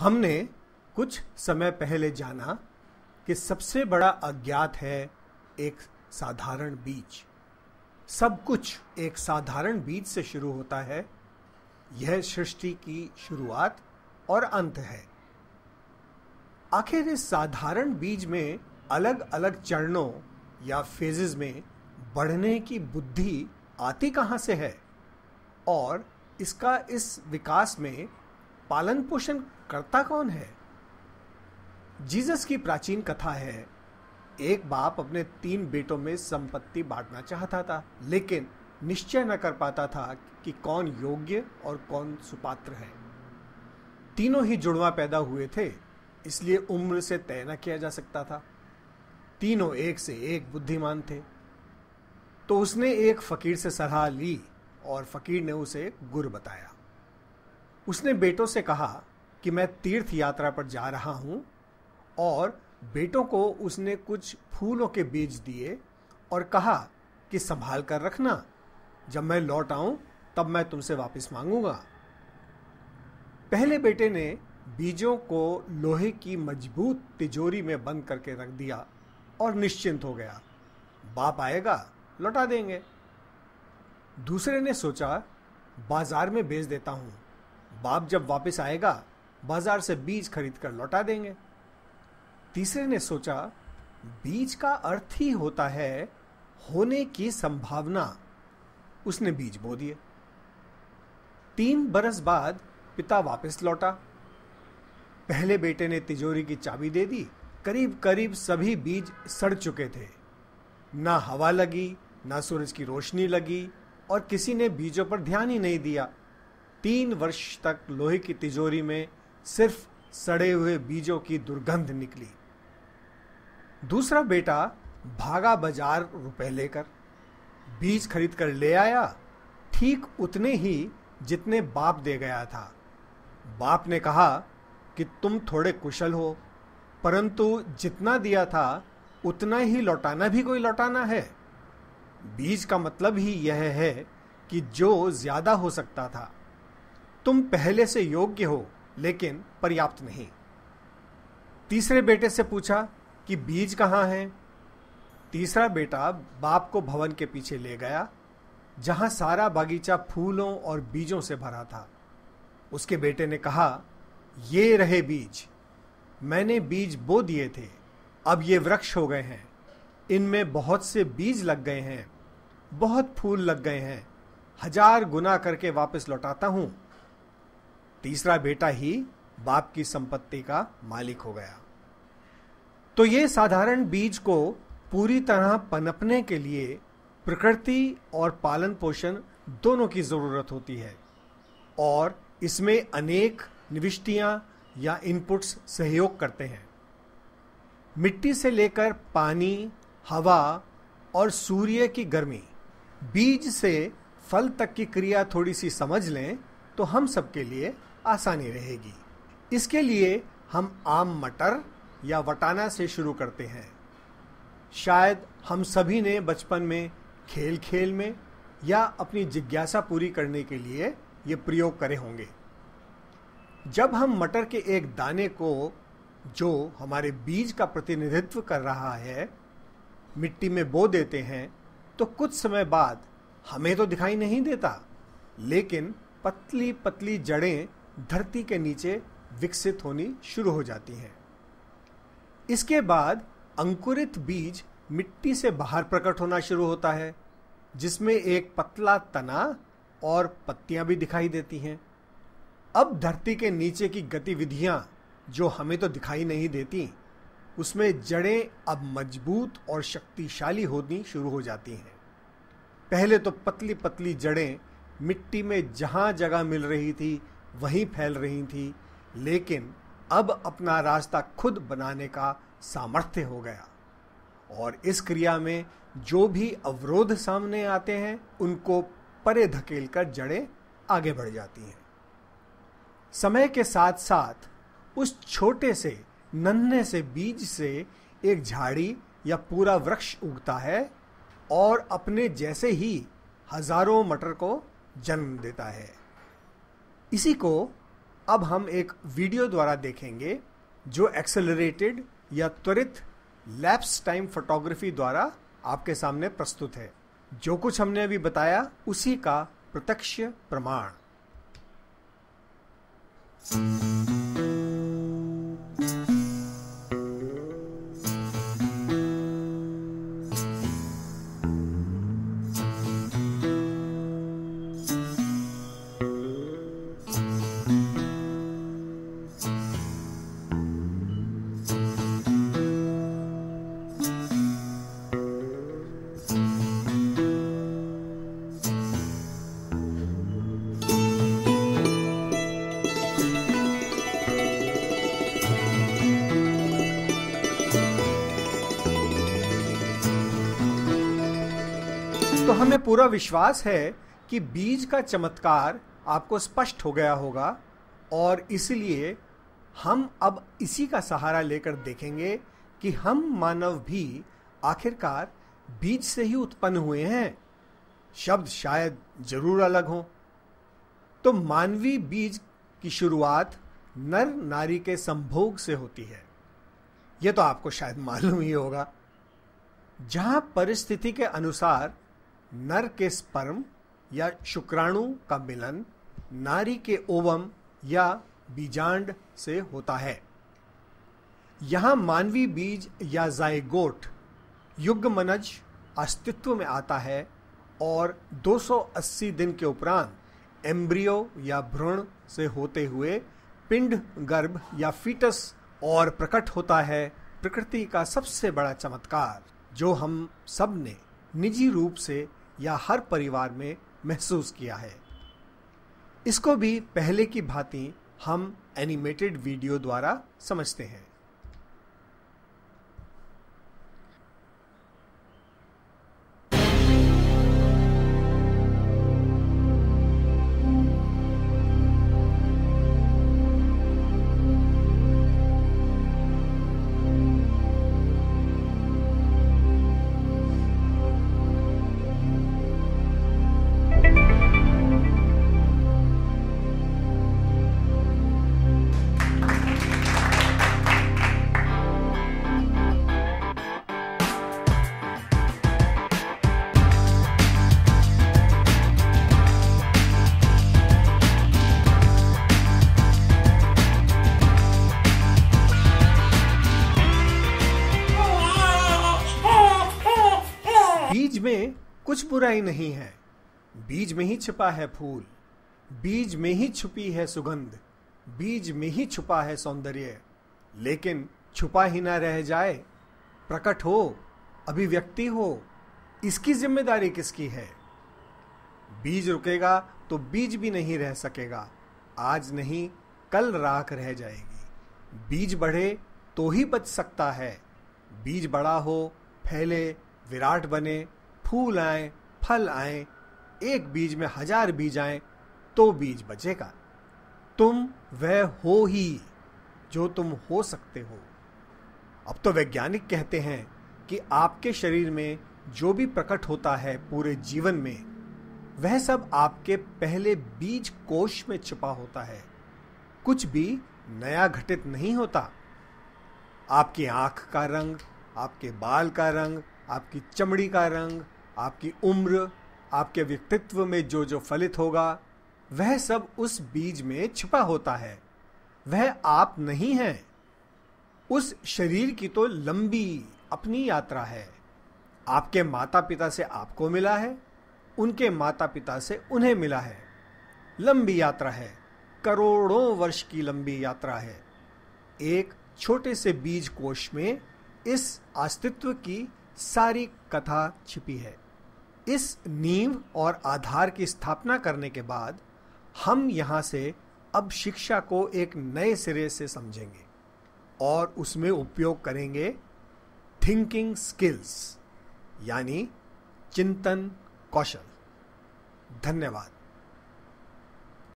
हमने कुछ समय पहले जाना कि सबसे बड़ा अज्ञात है एक साधारण बीज सब कुछ एक साधारण बीज से शुरू होता है यह सृष्टि की शुरुआत और अंत है आखिर इस साधारण बीज में अलग अलग चरणों या फेजेस में बढ़ने की बुद्धि आती कहाँ से है और इसका इस विकास में पालन पोषण करता कौन है जीसस की प्राचीन कथा है एक बाप अपने तीन बेटों में संपत्ति बांटना चाहता था लेकिन निश्चय न कर पाता था कि कौन योग्य और कौन सुपात्र है तीनों ही जुड़वा पैदा हुए थे इसलिए उम्र से तय न किया जा सकता था तीनों एक से एक बुद्धिमान थे तो उसने एक फकीर से सलाह ली और फकीर ने उसे गुरु बताया उसने बेटों से कहा कि मैं तीर्थ यात्रा पर जा रहा हूँ और बेटों को उसने कुछ फूलों के बीज दिए और कहा कि संभाल कर रखना जब मैं लौट आऊं तब मैं तुमसे वापस मांगूंगा पहले बेटे ने बीजों को लोहे की मजबूत तिजोरी में बंद करके रख दिया और निश्चिंत हो गया बाप आएगा लौटा देंगे दूसरे ने सोचा बाजार में बेच देता हूँ बाप जब वापस आएगा बाजार से बीज खरीद कर लौटा देंगे तीसरे ने सोचा बीज का अर्थ ही होता है होने की संभावना उसने बीज बो दिए तीन बरस बाद पिता वापस लौटा पहले बेटे ने तिजोरी की चाबी दे दी करीब करीब सभी बीज सड़ चुके थे ना हवा लगी ना सूरज की रोशनी लगी और किसी ने बीजों पर ध्यान ही नहीं दिया तीन वर्ष तक लोहे की तिजोरी में सिर्फ सड़े हुए बीजों की दुर्गंध निकली दूसरा बेटा भागा बाजार रुपए लेकर बीज खरीद कर ले आया ठीक उतने ही जितने बाप दे गया था बाप ने कहा कि तुम थोड़े कुशल हो परंतु जितना दिया था उतना ही लौटाना भी कोई लौटाना है बीज का मतलब ही यह है कि जो ज़्यादा हो सकता था तुम पहले से योग्य हो लेकिन पर्याप्त नहीं तीसरे बेटे से पूछा कि बीज कहाँ है तीसरा बेटा बाप को भवन के पीछे ले गया जहां सारा बागीचा फूलों और बीजों से भरा था उसके बेटे ने कहा ये रहे बीज मैंने बीज बो दिए थे अब ये वृक्ष हो गए हैं इनमें बहुत से बीज लग गए हैं बहुत फूल लग गए हैं हजार गुना करके वापस लौटाता हूँ तीसरा बेटा ही बाप की संपत्ति का मालिक हो गया तो ये साधारण बीज को पूरी तरह पनपने के लिए प्रकृति और पालन पोषण दोनों की ज़रूरत होती है और इसमें अनेक निविष्टियां या इनपुट्स सहयोग करते हैं मिट्टी से लेकर पानी हवा और सूर्य की गर्मी बीज से फल तक की क्रिया थोड़ी सी समझ लें तो हम सबके लिए आसानी रहेगी इसके लिए हम आम मटर या वटाना से शुरू करते हैं शायद हम सभी ने बचपन में खेल खेल में या अपनी जिज्ञासा पूरी करने के लिए ये प्रयोग करे होंगे जब हम मटर के एक दाने को जो हमारे बीज का प्रतिनिधित्व कर रहा है मिट्टी में बो देते हैं तो कुछ समय बाद हमें तो दिखाई नहीं देता लेकिन पतली पतली जड़ें धरती के नीचे विकसित होनी शुरू हो जाती हैं इसके बाद अंकुरित बीज मिट्टी से बाहर प्रकट होना शुरू होता है जिसमें एक पतला तना और पत्तियां भी दिखाई देती हैं अब धरती के नीचे की गतिविधियां जो हमें तो दिखाई नहीं देती उसमें जड़ें अब मजबूत और शक्तिशाली होनी शुरू हो जाती हैं पहले तो पतली पतली जड़ें मिट्टी में जहाँ जगह मिल रही थी वहीं फैल रही थी लेकिन अब अपना रास्ता खुद बनाने का सामर्थ्य हो गया और इस क्रिया में जो भी अवरोध सामने आते हैं उनको परे धकेल कर जड़ें आगे बढ़ जाती हैं समय के साथ साथ उस छोटे से नन्हे से बीज से एक झाड़ी या पूरा वृक्ष उगता है और अपने जैसे ही हजारों मटर को जन्म देता है इसी को अब हम एक वीडियो द्वारा देखेंगे जो एक्सेलरेटेड या त्वरित लैप्स टाइम फोटोग्राफी द्वारा आपके सामने प्रस्तुत है जो कुछ हमने अभी बताया उसी का प्रत्यक्ष प्रमाण Thank you. तो हमें पूरा विश्वास है कि बीज का चमत्कार आपको स्पष्ट हो गया होगा और इसलिए हम अब इसी का सहारा लेकर देखेंगे कि हम मानव भी आखिरकार बीज से ही उत्पन्न हुए हैं शब्द शायद जरूर अलग हों तो मानवीय बीज की शुरुआत नर नारी के संभोग से होती है यह तो आपको शायद मालूम ही होगा जहां परिस्थिति के अनुसार नर के स्पर्म या शुक्राणु का मिलन नारी के ओवम या बीजांड से होता है यहां मानवीय बीज या जायगोट मनज अस्तित्व में आता है और 280 दिन के उपरांत एम्ब्रियो या भ्रूण से होते हुए पिंड गर्भ या फीटस और प्रकट होता है प्रकृति का सबसे बड़ा चमत्कार जो हम सब ने निजी रूप से या हर परिवार में महसूस किया है इसको भी पहले की भांति हम एनिमेटेड वीडियो द्वारा समझते हैं कुछ बुराई नहीं है बीज में ही छिपा है फूल बीज में ही छुपी है सुगंध बीज में ही छुपा है सौंदर्य लेकिन छुपा ही ना रह जाए प्रकट हो अभिव्यक्ति हो इसकी जिम्मेदारी किसकी है बीज रुकेगा तो बीज भी नहीं रह सकेगा आज नहीं कल राख रह जाएगी बीज बढ़े तो ही बच सकता है बीज बड़ा हो फैले विराट बने फूल आए फल आए एक बीज में हजार बीज आए तो बीज बचेगा तुम वह हो ही जो तुम हो सकते हो अब तो वैज्ञानिक कहते हैं कि आपके शरीर में जो भी प्रकट होता है पूरे जीवन में वह सब आपके पहले बीज कोश में छिपा होता है कुछ भी नया घटित नहीं होता आपकी आंख का रंग आपके बाल का रंग आपकी चमड़ी का रंग आपकी उम्र आपके व्यक्तित्व में जो जो फलित होगा वह सब उस बीज में छिपा होता है वह आप नहीं हैं उस शरीर की तो लंबी अपनी यात्रा है आपके माता पिता से आपको मिला है उनके माता पिता से उन्हें मिला है लंबी यात्रा है करोड़ों वर्ष की लंबी यात्रा है एक छोटे से बीज कोश में इस अस्तित्व की सारी कथा छिपी है इस नींव और आधार की स्थापना करने के बाद हम यहाँ से अब शिक्षा को एक नए सिरे से समझेंगे और उसमें उपयोग करेंगे थिंकिंग स्किल्स यानी चिंतन कौशल धन्यवाद